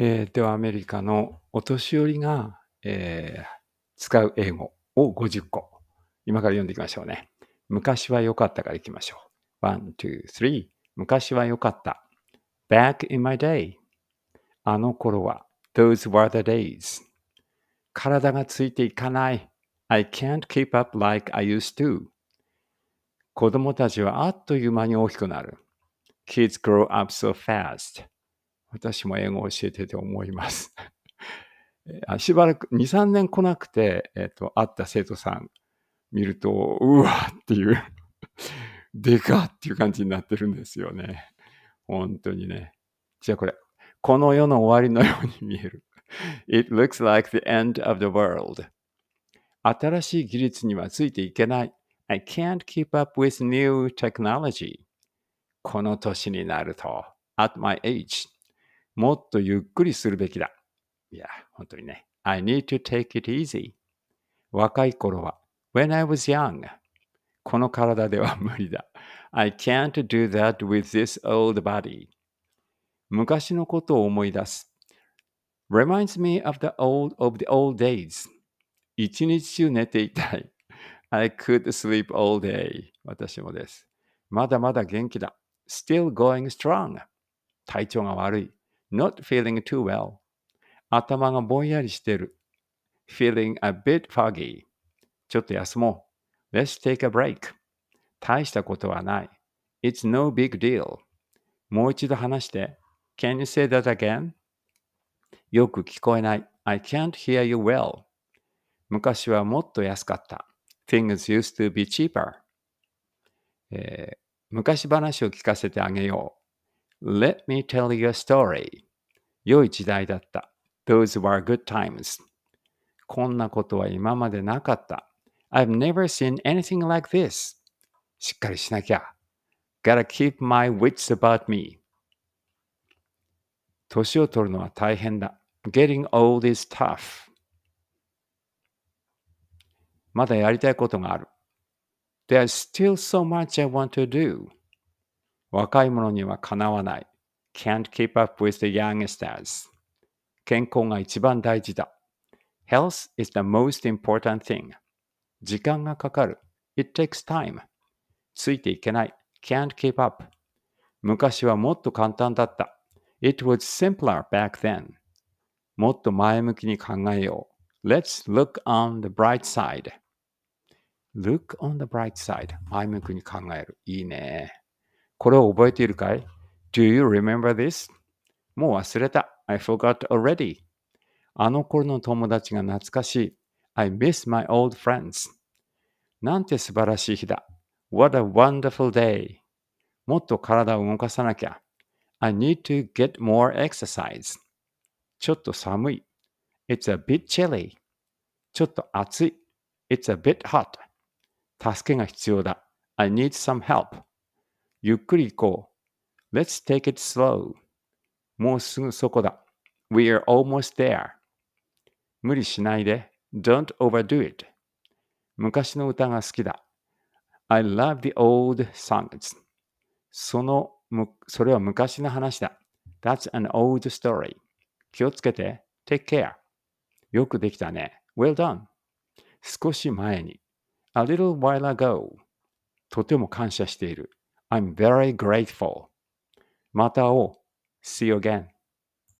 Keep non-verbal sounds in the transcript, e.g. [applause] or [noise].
えー、ではアメリカのお年寄りが、えー、使う英語を50個。今から読んでいきましょうね。昔は良かったからいきましょう。1、2、3。昔は良かった。Back in my day. あの頃は。Those were the days. 体がついていかない。I can't keep up like I used to. 子供たちはあっという間に大きくなる。Kids grow up so fast. 私も英語を教えてて思います。[laughs] しばらく2、3年来なくて、えっ、と、会った生徒さん見ると、うわっていう [laughs] でかっていう感じになってるんですよね。本当にね。じゃあこれ、この世の終わりのように見える。[laughs] It looks like the end of the world. 新しい技術にはついていけない。I can't keep up with new technology. この年になると。At my age. もっとゆっくりするべきだ。いや、本当にね。I need to take it easy. 若い頃は。When I was young. この体では無理だ。I can't do that with this old body. 昔のことを思い出す。Reminds me of the old, of the old days. 一日中寝ていたい。I could sleep all day. 私もです。まだまだ元気だ。Still going strong. 体調が悪い。not feeling too well 頭がぼんやりしてる feeling a bit foggy ちょっと休もう let's take a break 大したことはない it's no big deal もう一度話して can you say that again よく聞こえない I can't hear you well 昔はもっと安かった things used to be cheaper、えー、昔話を聞かせてあげよう Let me tell you a story. 良い時代だった。Those were good times. こんなことは今までなかった。I've never seen anything like this. しっかりしなきゃ。Gotta keep my wits about me. 年を取るのは大変だ。Getting old is tough. まだやりたいことがある。There's still so much I want to do. 若い者にはかなわない。can't keep up with the youngsters. 健康が一番大事だ。health is the most important thing. 時間がかかる。it takes time. ついていけない。can't keep up. 昔はもっと簡単だった。it was simpler back then. もっと前向きに考えよう。let's look on the bright side. look on the bright side. 前向きに考える。いいね。これを覚えているかい ?Do you remember this? もう忘れた。I forgot already. あの頃の友達が懐かしい。I miss my old friends. なんて素晴らしい日だ。What a wonderful day. もっと体を動かさなきゃ。I need to get more exercise. ちょっと寒い。It's a bit chilly. ちょっと暑い。It's a bit hot. 助けが必要だ。I need some help. ゆっくり行こう。Let's take it slow. もうすぐそこだ。We are almost there. 無理しないで。Don't overdo it. 昔の歌が好きだ。I love the old songs. その、それは昔の話だ。That's an old story. 気をつけて。Take care. よくできたね。Well done. 少し前に。A little while ago. とても感謝している。I'm very grateful. Matao, See you again.